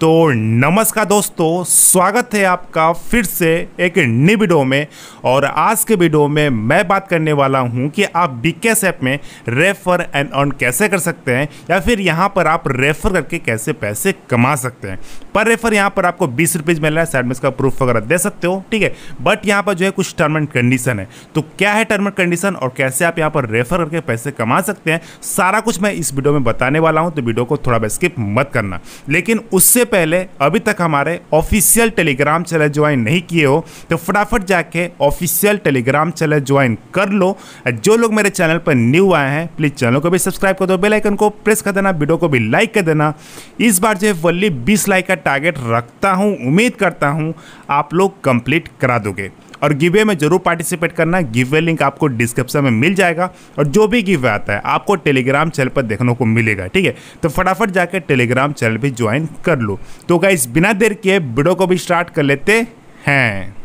तो नमस्कार दोस्तों स्वागत है आपका फिर से एक नई वीडियो में और आज के वीडियो में मैं बात करने वाला हूं कि आप कैस ऐप में रेफर एंड अर्न कैसे कर सकते हैं या फिर यहां पर आप रेफर करके कैसे पैसे कमा सकते हैं पर रेफर यहां पर आपको बीस रुपीज़ मिल रहा है साइड में इसका प्रूफ वगैरह दे सकते हो ठीक है बट यहाँ पर जो है कुछ टर्म एंड कंडीशन है तो क्या है टर्म एंड कंडीशन और कैसे आप यहाँ पर रेफर करके पैसे कमा सकते हैं सारा कुछ मैं इस वीडियो में बताने वाला हूँ तो वीडियो को थोड़ा स्किप मत करना लेकिन उससे पहले अभी तक हमारे ऑफिशियल टेलीग्राम चैनल ज्वाइन नहीं किए हो तो फटाफट जाके ऑफिशियल टेलीग्राम चैनल ज्वाइन कर लो जो लोग मेरे चैनल पर न्यू आए हैं प्लीज़ चैनल को भी सब्सक्राइब कर दो बेलाइकन को प्रेस कर देना वीडियो को भी लाइक कर देना इस बार जो है वल्ली बीस लाइक का टारगेट रखता हूँ उम्मीद करता हूँ आप लोग कंप्लीट करा दोगे और गिवे में जरूर पार्टिसिपेट करना गिवे लिंक आपको डिस्क्रिप्शन में मिल जाएगा और जो भी गिवे आता है आपको टेलीग्राम चैनल पर देखने को मिलेगा ठीक है तो फटाफट जाकर टेलीग्राम चैनल भी ज्वाइन कर लो तो गाइस बिना देर किए वीडियो को भी स्टार्ट कर लेते हैं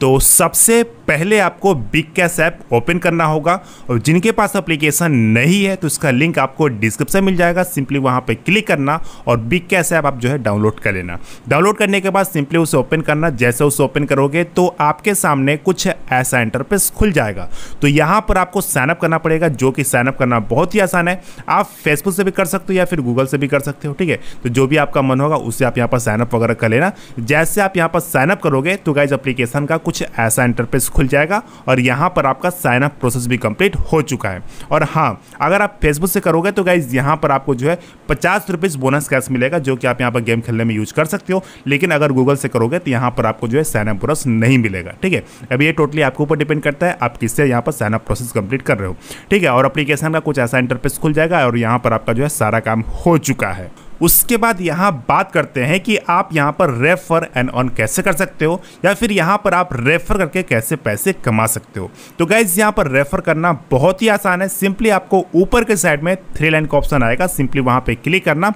तो सबसे पहले आपको बिग कैश ऐप ओपन करना होगा और जिनके पास अप्लीकेशन नहीं है तो इसका लिंक आपको डिस्क्रिप्शन मिल जाएगा सिंपली वहाँ पर क्लिक करना और बिग कैश ऐप आप जो है डाउनलोड कर लेना डाउनलोड करने के बाद सिंपली उसे ओपन करना जैसे उसे ओपन करोगे तो आपके सामने कुछ ऐसा इंटरफेस खुल जाएगा तो यहाँ पर आपको साइनअप करना पड़ेगा जो कि साइनअप करना बहुत ही आसान है आप फेसबुक से भी कर सकते हो या फिर गूगल से भी कर सकते हो ठीक है तो जो भी आपका मन होगा उसे आप यहाँ पर साइनअप वगैरह कर लेना जैसे आप यहाँ पर साइनअप करोगे तो गाइज अप्लीकेशन का कुछ ऐसा इंटरफेस खुल जाएगा और यहाँ पर आपका साइन अप प्रोसेस भी कंप्लीट हो चुका है और हाँ अगर आप फेसबुक से करोगे तो गाइज यहाँ पर आपको जो है पचास रुपीज़ बोनस कैश मिलेगा जो कि आप यहाँ पर गेम खेलने में यूज कर सकते हो लेकिन अगर गूगल से करोगे तो यहाँ पर आपको जो है साइन अप नहीं मिलेगा ठीक है अब ये टोटली आपके ऊपर डिपेंड करता है आप किससे यहाँ पर साइन अप प्रोसेस कंप्लीट कर रहे हो ठीक है और अप्लीकेशन का कुछ ऐसा इंटरफेस खुल जाएगा और यहाँ पर आपका जो है सारा काम हो चुका है उसके बाद यहाँ बात करते हैं कि आप यहाँ पर रेफर एंड ऑन कैसे कर सकते हो या फिर यहाँ पर आप रेफर करके कैसे पैसे कमा सकते हो तो गाइज यहाँ पर रेफर करना बहुत ही आसान है सिंपली आपको ऊपर के साइड में थ्री लाइन का ऑप्शन आएगा सिंपली वहाँ पर क्लिक करना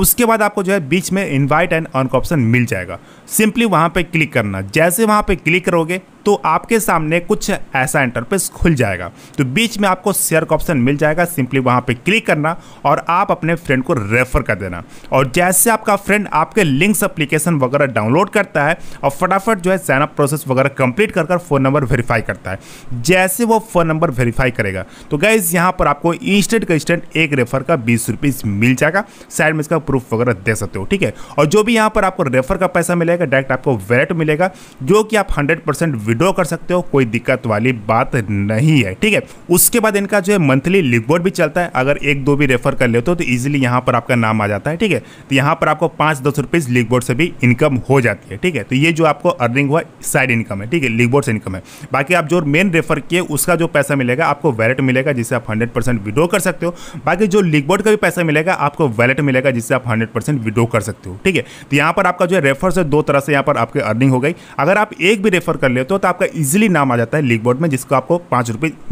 उसके बाद आपको जो है बीच में इन्वाइट एंड अर्न का ऑप्शन मिल जाएगा सिंपली वहाँ पे क्लिक करना जैसे वहाँ पे क्लिक करोगे तो आपके सामने कुछ ऐसा इंटरफेस खुल जाएगा तो बीच में आपको शेयर का ऑप्शन मिल जाएगा सिंपली वहाँ पे क्लिक करना और आप अपने फ्रेंड को रेफर कर देना और जैसे आपका फ्रेंड आपके लिंक्स अप्लीकेशन वगैरह डाउनलोड करता है और फटाफट जो है साइनअप प्रोसेस वगैरह कंप्लीट कर फ़ोन नंबर वेरीफाई करता है जैसे वो फ़ोन नंबर वेरीफाई करेगा तो गैस यहाँ पर आपको इंस्टेंट का इंस्टेंट एक रेफर का बीस रुपीज़ मिल जाएगा साइड में इसका प्रूफ वगैरह दे सकते हो ठीक है और जो भी यहाँ पर आपको रेफर का पैसा मिलेगा डायरेक्ट आपको वैलेट मिलेगा जो कि आप हंड्रेड परसेंट विड्रॉ कर सकते हो कोई दिक्कत वाली बात नहीं है ठीक है उसके बाद इनका जो है मंथली लिगवर्ड भी चलता है अगर एक दो भी रेफर कर लेते हो तो ईजिली यहाँ पर आपका नाम आ जाता है ठीक है तो यहाँ पर आपको पाँच दस रुपीज़ लिकबोर्ड से भी इनकम हो जाती है ठीक है तो ये जो आपको अर्निंग हुआ साइड इनकम है ठीक है लिगवर्ड से इनकम है बाकी आप जो मेन रेफर किए उसका जो पैसा मिलेगा आपको वैलेट मिलेगा जिससे आप हंड्रेड परसेंट विड्रॉ कर सकते हो बाकी जो लिकबोर्ड का भी पैसा मिलेगा आपको वैलेट मिलेगा जिससे आप हंड्रेड परसेंट विड्रो कर सकते हो ठीक है तो यहाँ पर आपका जो है रेफर से दो तरह से यहाँ पर आपकी अर्निंग हो गई अगर आप एक भी रेफर कर लेते हो तो आपका इजिली नाम आ जाता है लीग बोर्ड में जिसको आपको पाँच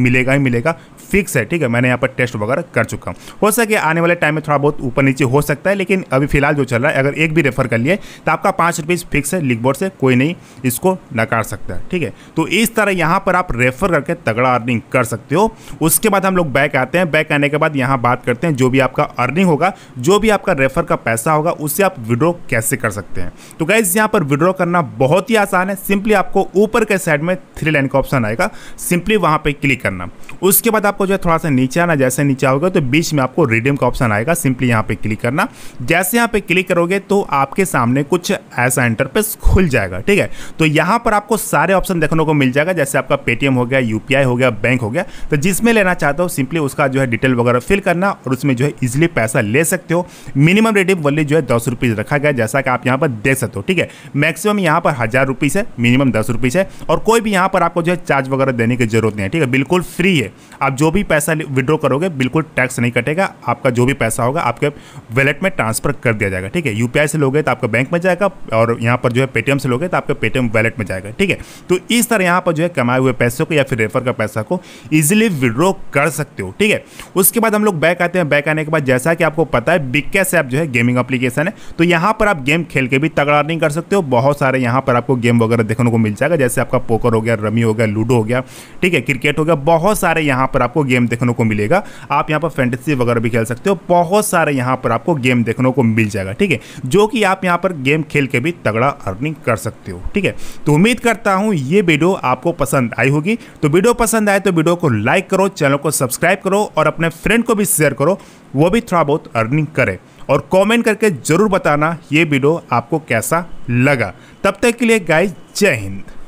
मिलेगा ही मिलेगा फिक्स है ठीक है मैंने यहाँ पर टेस्ट वगैरह कर चुका हूँ हो सके आने वाले टाइम में थोड़ा बहुत ऊपर नीचे हो सकता है लेकिन अभी फिलहाल जो चल रहा है अगर एक भी रेफर कर लिए तो आपका पाँच रुपीज़ फिक्स है लिग बोर्ड से कोई नहीं इसको नकार सकता है ठीक है तो इस तरह यहाँ पर आप रेफर करके तगड़ा अर्निंग कर सकते हो उसके बाद हम लोग बैक आते हैं बैक आने के बाद यहाँ बात करते हैं जो भी आपका अर्निंग होगा जो भी आपका रेफर का पैसा होगा उससे आप विड्रॉ कैसे कर सकते हैं तो गाइज यहाँ पर विड्रॉ करना बहुत ही आसान है सिंपली आपको ऊपर के साइड में थ्री लाइन का ऑप्शन आएगा सिंपली वहाँ पर क्लिक करना उसके बाद आपको आपको जो है थोड़ा सा नीचे आना जैसे नीचे आओगे तो बीच में आपको रिडीम का ऑप्शन आएगा सिंपली यहाँ पे क्लिक करना जैसे यहाँ पे क्लिक करोगे तो आपके सामने कुछ ऐसा इंटरफेस खुल जाएगा ठीक है तो यहाँ पर आपको सारे ऑप्शन देखने को मिल जाएगा जैसे आपका पेटीएम हो गया यू हो गया बैंक हो गया तो जिसमें लेना चाहते हो सिंपली उसका जो है डिटेल वगैरह फिल करना और उसमें जो है इजिली पैसा ले सकते हो मिनिमम रिडीम वाली जो है दस रखा गया जैसा कि आप यहाँ पर देख सकते हो ठीक है मैक्सिमम यहाँ पर हज़ार रुपीज़ है मिनिमम दस रुपीज़ है और कोई भी यहाँ पर आपको जो है चार्ज वगैरह देने की जरूरत नहीं है ठीक है बिल्कुल फ्री है आप जो भी पैसा विड्रॉ करोगे बिल्कुल टैक्स नहीं कटेगा आपका जो भी पैसा होगा आपके वैलेट में ट्रांसफर कर दिया जाएगा ठीक है यू से लोगे तो आपका बैंक में जाएगा और यहाँ पर जो है पेटीएम से लोगे तो आपका पेटीएम वैलेट में जाएगा ठीक है तो इस तरह यहाँ पर जो है कमाए हुए पैसे को या फिर रेफर का पैसा को ईजिली विड्रॉ कर सकते हो ठीक है उसके बाद हम लोग बैक आते हैं बैक आने के बाद जैसा कि आपको पता है बिग कैस ऐप जो है गेमिंग एप्लीकेशन है तो यहाँ पर आप गेम खेल के भी तगड़ा नहीं कर सकते हो बहुत सारे यहाँ पर आपको गेम वगैरह देखने को मिल जाएगा जैसे आपका पोकर हो गया रमी हो गया लूडो हो गया ठीक है क्रिकेट हो गया बहुत सारे यहाँ पर आपको आपको गेम देखने को मिलेगा आप यहाँ पर फैंटेसी वगैरह भी खेल सकते हो बहुत सारे यहाँ पर आपको गेम देखने को मिल जाएगा ठीक है जो कि आप यहाँ पर गेम खेल के भी तगड़ा अर्निंग कर सकते हो ठीक है तो उम्मीद करता हूँ ये वीडियो आपको पसंद आई होगी तो वीडियो पसंद आए तो वीडियो को लाइक करो चैनल को सब्सक्राइब करो और अपने फ्रेंड को भी शेयर करो वो भी थोड़ा बहुत अर्निंग करे और कमेंट करके ज़रूर बताना ये वीडियो आपको कैसा लगा तब तक के लिए गाइस जय हिंद